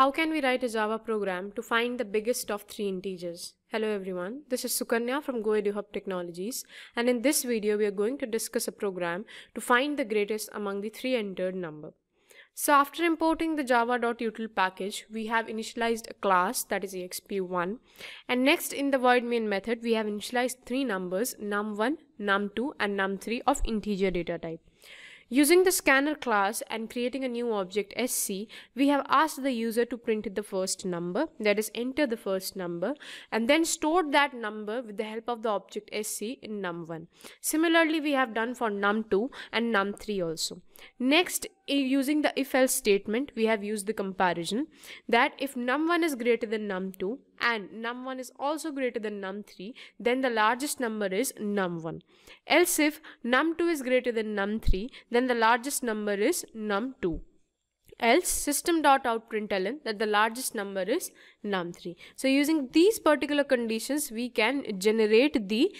How can we write a Java program to find the biggest of three integers? Hello everyone, this is Sukanya from GoEduHub Technologies and in this video we are going to discuss a program to find the greatest among the three entered number. So after importing the java.util package, we have initialized a class that is exp1 and next in the void main method we have initialized three numbers num1, num2 and num3 of integer data type. Using the scanner class and creating a new object sc, we have asked the user to print the first number, that is enter the first number and then stored that number with the help of the object sc in num1. Similarly, we have done for num2 and num3 also. Next using the if else statement, we have used the comparison that if num1 is greater than num2 and num1 is also greater than num3, then the largest number is num1. Else if num2 is greater than num3, then the largest number is num2 else system.outprintln that the largest number is num3 so using these particular conditions we can generate the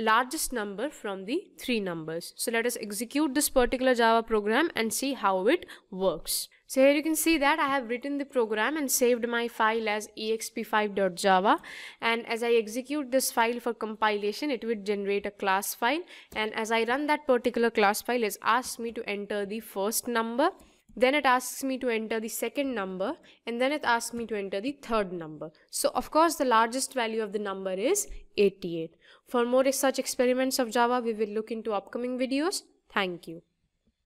largest number from the three numbers. So let us execute this particular Java program and see how it works. So here you can see that I have written the program and saved my file as exp5.java and as I execute this file for compilation it would generate a class file and as I run that particular class file it asks me to enter the first number then it asks me to enter the second number and then it asks me to enter the third number. So of course the largest value of the number is 88. For more such experiments of Java, we will look into upcoming videos. Thank you.